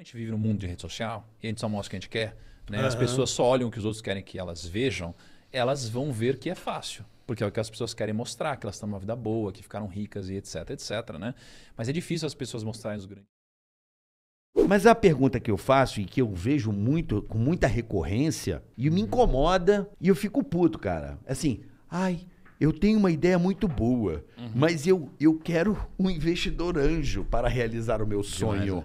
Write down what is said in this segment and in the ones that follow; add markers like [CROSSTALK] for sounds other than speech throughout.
a gente vive num mundo de rede social e a gente só mostra o que a gente quer, né? Uhum. as pessoas só olham o que os outros querem que elas vejam, elas vão ver que é fácil. Porque é o que as pessoas querem mostrar, que elas estão numa vida boa, que ficaram ricas e etc, etc. Né? Mas é difícil as pessoas mostrarem os grandes. Mas a pergunta que eu faço e que eu vejo muito, com muita recorrência, e me uhum. incomoda, e eu fico puto, cara. Assim, ai, eu tenho uma ideia muito boa, uhum. mas eu, eu quero um investidor anjo para realizar o meu sonho. Né?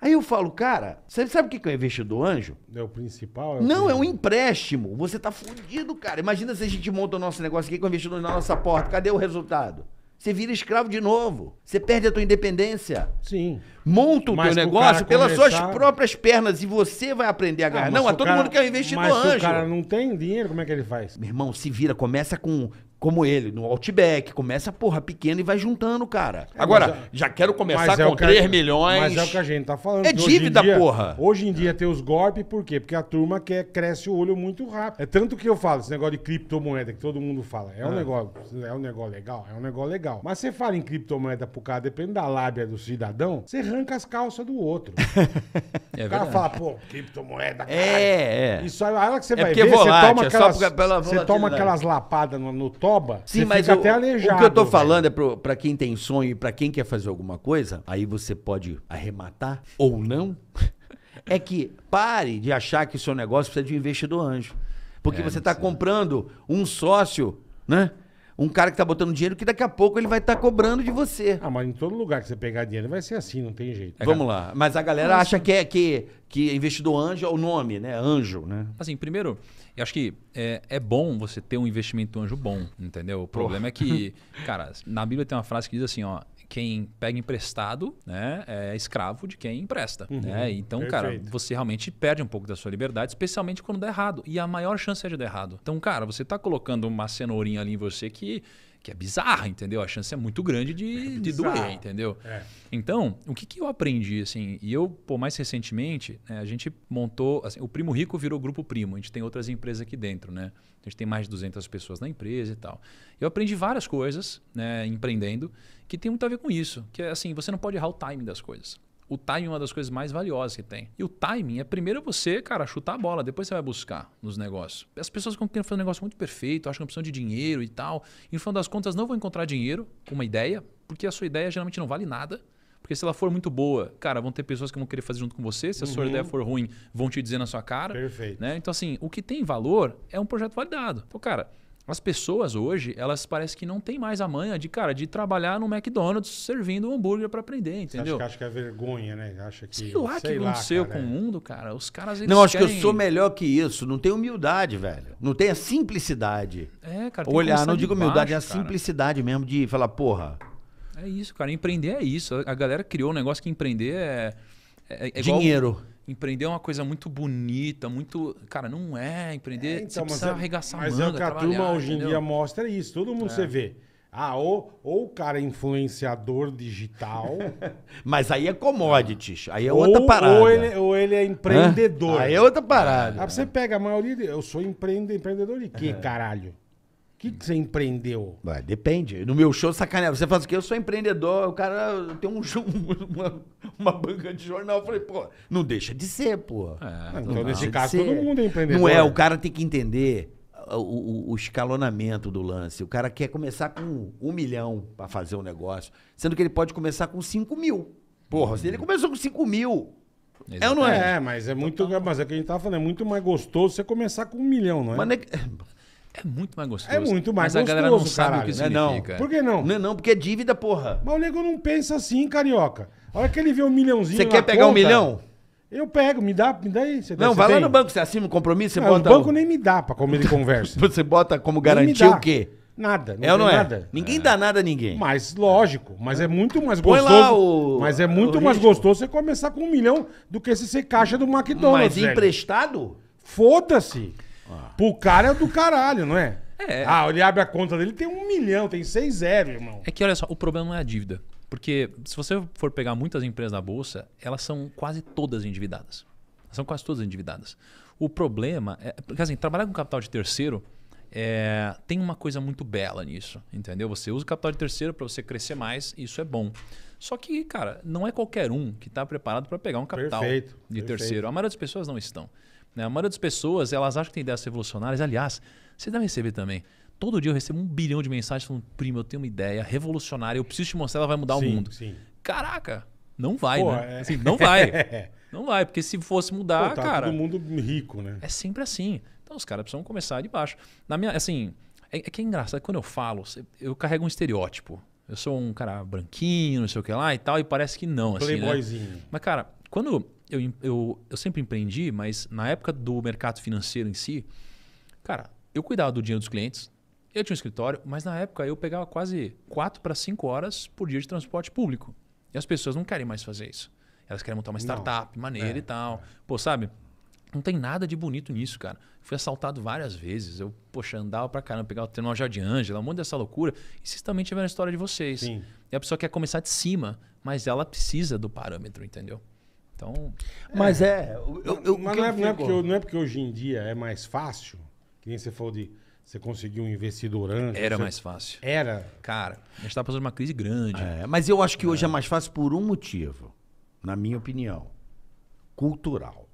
Aí eu falo, cara, você sabe o que é o investidor anjo? É o principal? É o não, é um empréstimo. Você tá fudido, cara. Imagina se a gente monta o nosso negócio aqui com o investidor na nossa porta. Cadê o resultado? Você vira escravo de novo. Você perde a tua independência. Sim. Monta o mas teu negócio pelas começar... suas próprias pernas e você vai aprender a ah, ganhar. Ah, não, a todo cara... mundo que é um investidor mas anjo. Mas o cara não tem dinheiro, como é que ele faz? Meu irmão, se vira, começa com como ele, no Outback, começa, porra, pequeno e vai juntando, cara. É, Agora, é- já quero começar é com é 3 milhões. Mas é o que a gente tá falando. É dívida, dia, porra. Hoje em dia tem os golpes, por quê? Porque a turma quer, cresce o olho muito rápido. É tanto que eu falo, esse negócio de criptomoeda que todo mundo fala. É um, é. negócio, é um negócio legal, é um negócio legal. Mas você fala em criptomoeda pro cara, dependendo da lábia do cidadão, você arranca as calças do outro. [LAUGHS] é o cara verdade. fala, pô, criptomoeda, cara. É, é. Isso aí, a hora que você vai ver, volátil, você toma aquelas, você toma aquelas lapadas no, no top toba, Sim, você mas fica eu, até aleijado. O que eu tô falando é para quem tem sonho e para quem quer fazer alguma coisa, aí você pode arrematar ou não. [LAUGHS] É que pare de achar que o seu negócio precisa de um investidor anjo. Porque é, você está comprando um sócio, né? um cara que tá botando dinheiro que daqui a pouco ele vai estar tá cobrando de você. Ah, mas em todo lugar que você pegar dinheiro vai ser assim, não tem jeito. Vamos lá. Mas a galera mas... acha que é que, que investidor anjo é o nome, né? Anjo, né? Assim, primeiro, eu acho que é, é bom você ter um investimento anjo bom, entendeu? O problema é que, [LAUGHS] cara, na Bíblia tem uma frase que diz assim, ó, quem pega emprestado né, é escravo de quem empresta. Uhum, né? Então, perfeito. cara, você realmente perde um pouco da sua liberdade, especialmente quando dá errado. E a maior chance é de dar errado. Então, cara, você está colocando uma cenourinha ali em você que que é bizarra, entendeu? A chance é muito grande de, é de doer, entendeu? É. Então, o que, que eu aprendi, assim, e eu, pô, mais recentemente, né, a gente montou, assim, o Primo Rico virou Grupo Primo, a gente tem outras empresas aqui dentro, né? A gente tem mais de 200 pessoas na empresa e tal. Eu aprendi várias coisas, né, empreendendo, que tem muito a ver com isso, que é assim, você não pode errar o time das coisas. O timing é uma das coisas mais valiosas que tem. E o timing é primeiro você, cara, chutar a bola, depois você vai buscar nos negócios. As pessoas ficam querendo fazer um negócio muito perfeito, acham que precisam de dinheiro e tal. E no final das contas não vão encontrar dinheiro com uma ideia, porque a sua ideia geralmente não vale nada. Porque se ela for muito boa, cara, vão ter pessoas que vão querer fazer junto com você. Se a uhum. sua ideia for ruim, vão te dizer na sua cara. Perfeito. Né? Então, assim, o que tem valor é um projeto validado. Então, cara, as pessoas hoje, elas parecem que não tem mais a manha de, cara, de trabalhar no McDonald's servindo um hambúrguer para aprender, entendeu? Você acha que, acha que é vergonha, né? Acha que, sei lá o que aconteceu com o mundo, cara. Os caras, Não, acho querem... que eu sou melhor que isso. Não tem humildade, velho. Não tem a simplicidade. É, cara. Olhar, não digo baixo, humildade, é a cara. simplicidade mesmo de falar, porra. É isso, cara. Empreender é isso. A galera criou um negócio que empreender é... é, é Dinheiro empreender é uma coisa muito bonita, muito. Cara, não é. Empreender, é, então, você precisa mas é, arregaçar mas manga, Mas é o que a turma hoje em dia mostra é isso. Todo mundo é. você vê. Ah, ou, ou o cara é influenciador digital. [LAUGHS] Mas aí é commodities, aí é ou, outra parada. Ou ele, ou ele é empreendedor. Hã? Aí é outra parada. Aí ah, você pega a maioria. De, eu sou empreendedor, empreendedor de quê, é. caralho? que, que você empreendeu? depende. No meu show, sacaneava. Você fala assim, eu sou empreendedor, o cara tem um, [LAUGHS] uma, uma banca de jornal. Eu falei, pô, não deixa de ser, pô. É, então, nesse caso, todo mundo é empreendedor. Não é, né? o cara tem que entender ah, o, o, o, escalonamento do lance. O cara quer começar com um milhão para fazer um negócio, sendo que ele pode começar com cinco mil. Porra, se ele começou com cinco mil, Exatamente. É ou não é? É, mas é muito. Mas é o que a gente tava falando, é muito mais gostoso você começar com um milhão, não é? Mas, é [LAUGHS] É muito mais gostoso. É muito mais Mas gostoso. Mas a galera não sabe o que é significa. Não. Por que não? Não é não, porque é dívida, porra. Mas o nego não pensa assim, carioca. Olha hora que ele vê um milhãozinho. Você quer pegar conta, um milhão? Eu pego, me dá, me dá aí. Você não, vai lá no banco, você assina um compromisso, você não, bota. O banco nem me dá pra como ele [LAUGHS] conversa. você bota como garantia o quê? Nada. Não é ou não é? Nada. Ninguém é. dá nada a ninguém. Mas, lógico. Mas é muito mais Põe gostoso. lá o... Mas é muito mais gostoso você começar com um milhão do que se ser caixa do McDonald's. Mas emprestado? Foda-se. Pro cara é do caralho, não é? É. Ah, ele abre a conta dele, tem um milhão, tem seis zero, irmão. É que olha só, o problema não é a dívida. Porque se você for pegar muitas empresas na bolsa, elas são quase todas endividadas. Elas são quase todas endividadas. O problema é. Porque assim, trabalhar com capital de terceiro é, tem uma coisa muito bela nisso, entendeu? Você usa o capital de terceiro para você crescer mais, isso é bom. Só que, cara, não é qualquer um que está preparado para pegar um capital perfeito, de perfeito. terceiro. A maioria das pessoas não estão. Né? A maioria das pessoas, elas acham que tem ideias revolucionárias. Aliás, você deve receber também. Todo dia eu recebo um bilhão de mensagens falando, primo, eu tenho uma ideia revolucionária, eu preciso te mostrar, ela vai mudar sim, o mundo. Sim. Caraca, não vai, Pô, né? É... Assim, não vai. [LAUGHS] não vai, porque se fosse mudar, Pô, tá cara. Todo mundo rico, né? É sempre assim. Então os caras precisam começar de baixo. Na minha, assim, é, é que é engraçado, quando eu falo, eu carrego um estereótipo eu sou um cara branquinho, não sei o que lá e tal, e parece que não. Playboyzinho. Assim, né? Mas, cara, quando eu, eu, eu sempre empreendi, mas na época do mercado financeiro em si, cara, eu cuidava do dinheiro dos clientes, eu tinha um escritório, mas na época eu pegava quase 4 para 5 horas por dia de transporte público. E as pessoas não querem mais fazer isso. Elas querem montar uma startup, não. maneira é. e tal. É. Pô, sabe? Não tem nada de bonito nisso, cara. Fui assaltado várias vezes. Eu, poxa, andava pra caramba, pegava o terminal Jardim Ângela, um monte dessa loucura. E vocês também tiveram a história de vocês. Sim. E a pessoa quer começar de cima, mas ela precisa do parâmetro, entendeu? Então. Mas é. é mas não é, porque, não é porque hoje em dia é mais fácil, que nem você falou de. Você conseguiu um investidor antes? Era você... mais fácil. Era? Cara, a gente estava tá passando uma crise grande. É, mas eu acho que é. hoje é. é mais fácil por um motivo, na minha opinião: cultural.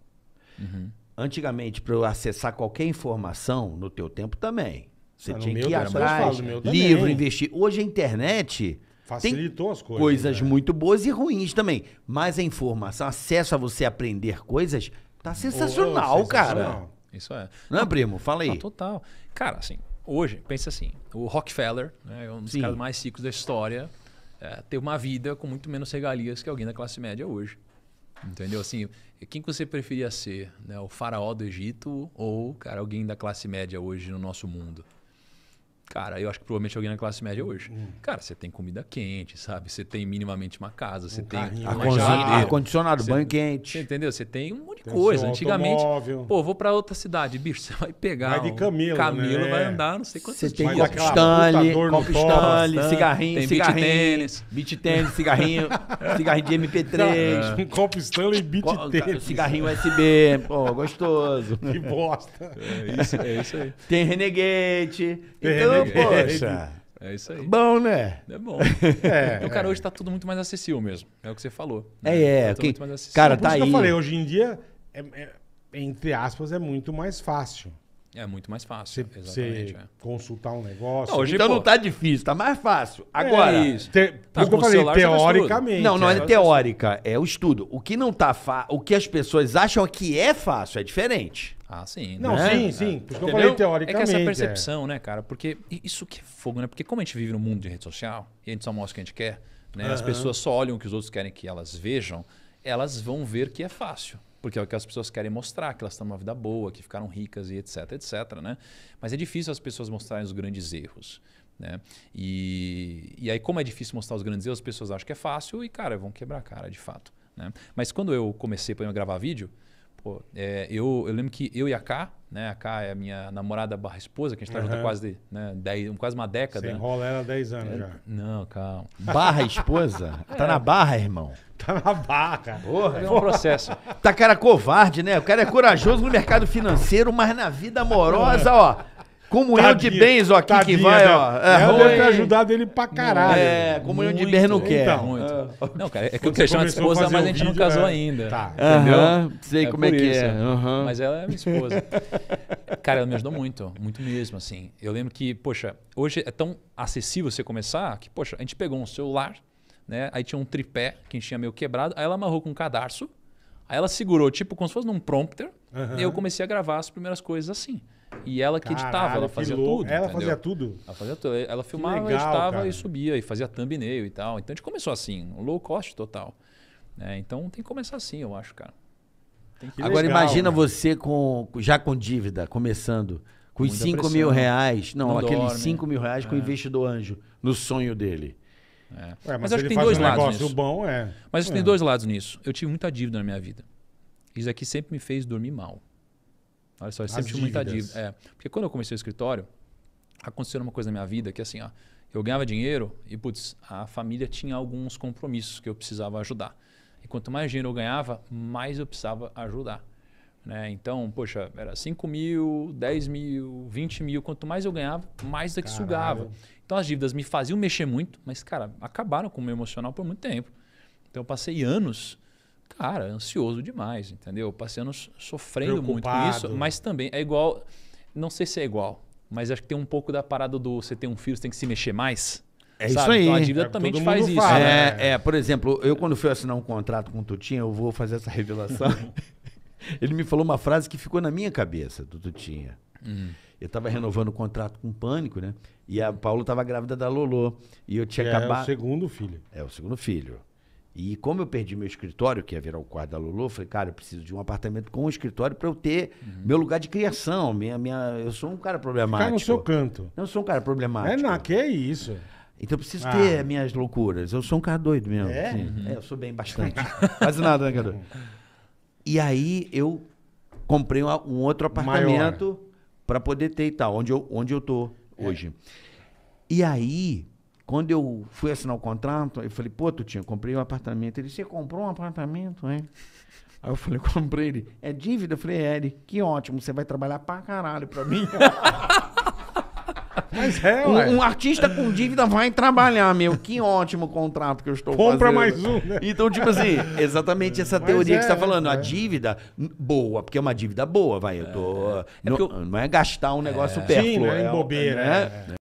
Uhum. Antigamente, para eu acessar qualquer informação, no teu tempo também. Você ah, tinha que ir atrás, livro, investir. Hoje a internet... Facilitou as coisas. Coisas né? muito boas e ruins também. Mas a informação, acesso a você aprender coisas, tá sensacional, oh, cara. Sensacional. Isso é. Não é, primo? Fala tá aí. Ah, total. Cara, assim, hoje, pensa assim: o Rockefeller, né, é um dos Sim. caras mais ricos da história, é, teve uma vida com muito menos regalias que alguém da classe média hoje. Entendeu? Assim, quem que você preferia ser? Né? O faraó do Egito ou, cara, alguém da classe média hoje no nosso mundo? Cara, eu acho que provavelmente alguém na classe média hum, hoje. Hum. Cara, você tem comida quente, sabe? Você tem minimamente uma casa, você um tem ar-condicionado, ar banho quente. entendeu? Você tem um monte de coisa. Antigamente, automóvel. pô, vou para outra cidade, bicho, você vai pegar. Vai de Camilo. Um Camilo né? vai andar, não sei quantos Você tem copo Stanley, copo Stanley, cigarrinho, tem cigarrinho. Beat tênis. Beat tênis, cigarrinho, [LAUGHS] cigarrinho de MP3. Um é. é. copo Stanley e beat tênis. Cigarrinho USB, pô, gostoso. Que bosta. É isso, é isso aí. Tem Renegade. Tem então, poxa. É isso aí. É bom, né? É bom. [LAUGHS] É, o cara, é. hoje tá tudo muito mais acessível mesmo. É o que você falou. Né? É, é. Tá, tá que... Cara, tá aí. eu falei, hoje em dia, é, é, entre aspas, é muito mais fácil. É muito mais fácil. Você é. consultar um negócio. Não, hoje, então pô, não tá difícil, tá mais fácil. Agora, é, te, tá, eu falei, celular, teoricamente. Não, não é, teórica, é o estudo. O que não tá fa... o que as pessoas acham que é fácil é diferente. Ah, sim. Né? Não, né? sim, sim. Por isso que eu falei teoricamente. É que essa é. percepção, é. né, cara? Porque isso que é fogo, né? Porque como a gente vive no mundo de rede social e a gente só mostra o que a gente quer, né? Uhum. As pessoas só olham o que os outros querem que elas vejam, elas vão ver que é fácil. Porque é o que as pessoas querem mostrar, que elas estão numa vida boa, que ficaram ricas e etc, etc, né? Mas é difícil as pessoas mostrarem os grandes erros. Né? E, e aí, como é difícil mostrar os grandes erros, as pessoas acham que é fácil e, cara, vão quebrar a cara de fato. Né? Mas quando eu comecei para gravar vídeo, Pô, é, eu, eu lembro que eu e a K, né? A K é a minha namorada barra esposa, que a gente tá uhum. junto há quase, né, dez, quase uma década. Você enrola ela há 10 anos é, já. Não, calma. Barra esposa? Tá na barra, irmão. Tá na barra. Porra, é um processo. Tá cara covarde, né? O cara é corajoso no mercado financeiro, mas na vida amorosa, ó. Comunhão tadinha, de bens, ó, aqui tadinha, que vai, né? ó. É, ela ruim. ter ajudado ele pra caralho. É, comunhão muito, de bens não quer. Então, [LAUGHS] Não, cara, é que eu queria chamar de esposa, mas a gente não casou é. ainda. Tá. Entendeu? Sei é como é que é. Mas ela é minha esposa. [LAUGHS] cara, ela me ajudou muito, muito mesmo, assim. Eu lembro que, poxa, hoje é tão acessível você começar que, poxa, a gente pegou um celular, né? Aí tinha um tripé que a gente tinha meio quebrado, aí ela amarrou com um cadarço, aí ela segurou, tipo, como se fosse num prompter, uhum. e eu comecei a gravar as primeiras coisas assim. E ela que Caralho, editava, ela fazia louco. tudo. Ela entendeu? fazia tudo? Ela fazia tudo. Ela filmava, legal, editava cara. e subia, e fazia thumbnail e tal. Então a gente começou assim, low cost total. É, então tem que começar assim, eu acho, cara. Agora legal, imagina cara. você com, já com dívida, começando, com os 5 mil reais. Não, não aqueles 5 mil reais é. com o é. investidor anjo, no sonho dele. É. Ué, mas, mas acho que tem dois um lados nisso. Bom, é. Mas acho que tem é. dois lados nisso. Eu tive muita dívida na minha vida. Isso aqui sempre me fez dormir mal. Olha só, eu sempre tive muita dívida. É, porque quando eu comecei o escritório, aconteceu uma coisa na minha vida que assim, ó, eu ganhava dinheiro e, putz, a família tinha alguns compromissos que eu precisava ajudar. E quanto mais dinheiro eu ganhava, mais eu precisava ajudar. Né? Então, poxa, era 5 mil, 10 mil, 20 mil. Quanto mais eu ganhava, mais daqui é Caralho. sugava. Então as dívidas me faziam mexer muito, mas, cara, acabaram com o meu emocional por muito tempo. Então eu passei anos cara, ansioso demais, entendeu? Passeando sofrendo Preocupado. muito com isso, mas também é igual, não sei se é igual, mas acho que tem um pouco da parada do você ter um filho, você tem que se mexer mais. É sabe? isso aí. Então a dívida é, também te faz isso. Fala, né? Né? é, né? é, por exemplo, eu quando fui assinar um contrato com o Tutinha, eu vou fazer essa revelação. [LAUGHS] Ele me falou uma frase que ficou na minha cabeça do Tutinha. Hum. Eu estava renovando o contrato com Pânico, né? E a Paulo estava grávida da Lolô. E eu tinha acabado. É, é o segundo filho. É o segundo filho. E como eu perdi meu escritório, que ia virar o quarto da Lulu, eu falei, cara, eu preciso de um apartamento com um escritório para eu ter uhum. meu lugar de criação. Minha, minha, eu sou um cara problemático. Ficar no seu canto. Não, eu sou um cara problemático. É, na que é isso. Então eu preciso ah. ter minhas loucuras. Eu sou um cara doido mesmo. É? Uhum. é eu sou bem bastante. [LAUGHS] Quase nada, né, cara? E aí eu comprei um, um outro apartamento para poder ter e tal, onde eu, onde eu tô é. hoje. E aí quando eu fui assinar o contrato, eu falei, pô, Tutinho, tinha comprei um apartamento. Ele, você comprou um apartamento, hein? Aí eu falei, [LAUGHS] comprei ele. É dívida? Eu falei, é, ele, que ótimo, você vai trabalhar pra caralho pra mim. [LAUGHS] Mas é, um, um, artista com dívida vai trabalhar, meu. Que ótimo contrato que eu estou Compra fazendo. mais um, né? Então, tipo assim, exatamente essa Mas teoria é, que você está é, falando. É. A dívida hum, boa, porque é uma dívida boa, vai. Eu tô, é, é não, eu... não, é gastar um negócio é. Sim, né? é bobeira. Né? É.